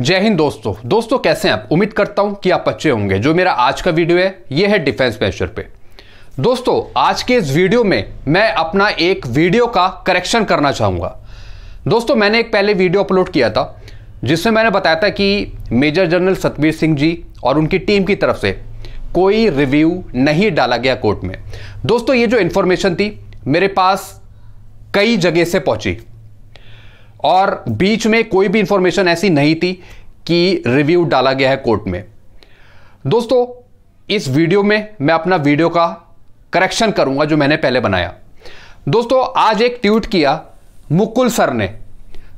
जय हिंद दोस्तों दोस्तों कैसे हैं आप उम्मीद करता हूं कि आप अच्छे होंगे जो मेरा आज का वीडियो है ये है डिफेंस प्रेशर पे दोस्तों आज के इस वीडियो में मैं अपना एक वीडियो का करेक्शन करना चाहूँगा दोस्तों मैंने एक पहले वीडियो अपलोड किया था जिसमें मैंने बताया था कि मेजर जनरल सतबीर सिंह जी और उनकी टीम की तरफ से कोई रिव्यू नहीं डाला गया कोर्ट में दोस्तों ये जो इन्फॉर्मेशन थी मेरे पास कई जगह से पहुंची और बीच में कोई भी इंफॉर्मेशन ऐसी नहीं थी कि रिव्यू डाला गया है कोर्ट में दोस्तों इस वीडियो में मैं अपना वीडियो का करेक्शन करूंगा जो मैंने पहले बनाया दोस्तों आज एक ट्वीट किया मुकुल सर ने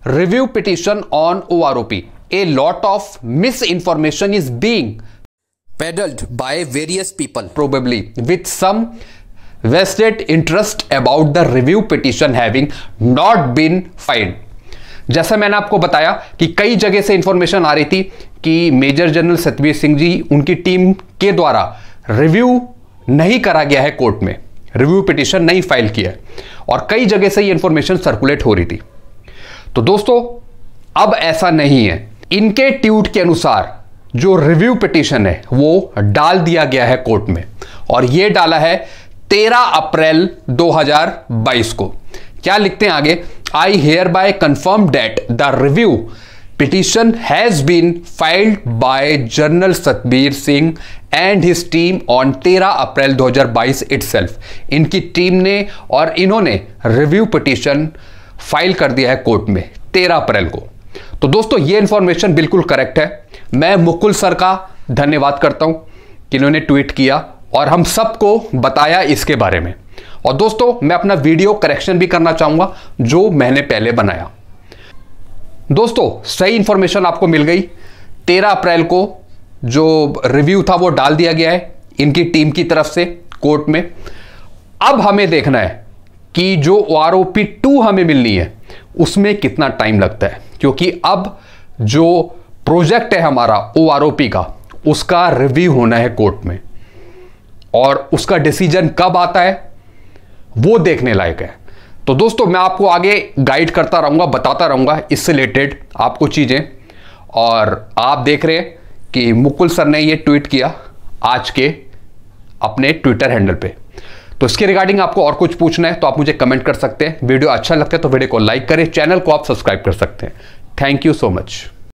review petition on O R O P a lot of misinformation is being peddled by various people probably with some vested interest about the review petition having not been filed जैसा मैंने आपको बताया कि कई जगह से information आ रही थी कि मेजर जनरल सतवीर सिंह जी उनकी टीम के द्वारा रिव्यू नहीं करा गया है कोर्ट में रिव्यू पिटिशन नहीं फाइल किया है और कई जगह से ये इंफॉर्मेशन सर्कुलेट हो रही थी तो दोस्तों अब ऐसा नहीं है इनके ट्यूट के अनुसार जो रिव्यू पिटिशन है वो डाल दिया गया है कोर्ट में और ये डाला है 13 अप्रैल 2022 को क्या लिखते हैं आगे I hereby confirm that the review petition has been filed by general Satbir Singh and his team on तेरह अप्रैल 2022 सेल्फ इनकी टीम ने और इन्होंने रिव्यू पिटिशन फाइल कर दिया है कोर्ट में तेरह अप्रैल को तो दोस्तों ये इन्फॉर्मेशन बिल्कुल करेक्ट है मैं मुकुल सर का धन्यवाद करता हूं कि इन्होंने ट्वीट किया और हम सबको बताया इसके बारे में और दोस्तों मैं अपना वीडियो करेक्शन भी करना चाहूंगा जो मैंने पहले बनाया दोस्तों सही इंफॉर्मेशन आपको मिल गई तेरह अप्रैल को जो रिव्यू था वो डाल दिया गया है इनकी टीम की तरफ से कोर्ट में अब हमें देखना है कि जो आर ओ टू हमें मिलनी है उसमें कितना टाइम लगता है क्योंकि अब जो प्रोजेक्ट है हमारा ओ आर ओ पी का उसका रिव्यू होना है कोर्ट में और उसका डिसीजन कब आता है वो देखने लायक है तो दोस्तों मैं आपको आगे गाइड करता रहूंगा बताता रहूंगा इससे रिलेटेड आपको चीज़ें और आप देख रहे हैं कि मुकुल सर ने ये ट्वीट किया आज के अपने ट्विटर हैंडल पे तो इसके रिगार्डिंग आपको और कुछ पूछना है तो आप मुझे कमेंट कर सकते हैं वीडियो अच्छा लगता है तो वीडियो को लाइक करें चैनल को आप सब्सक्राइब कर सकते हैं थैंक यू सो मच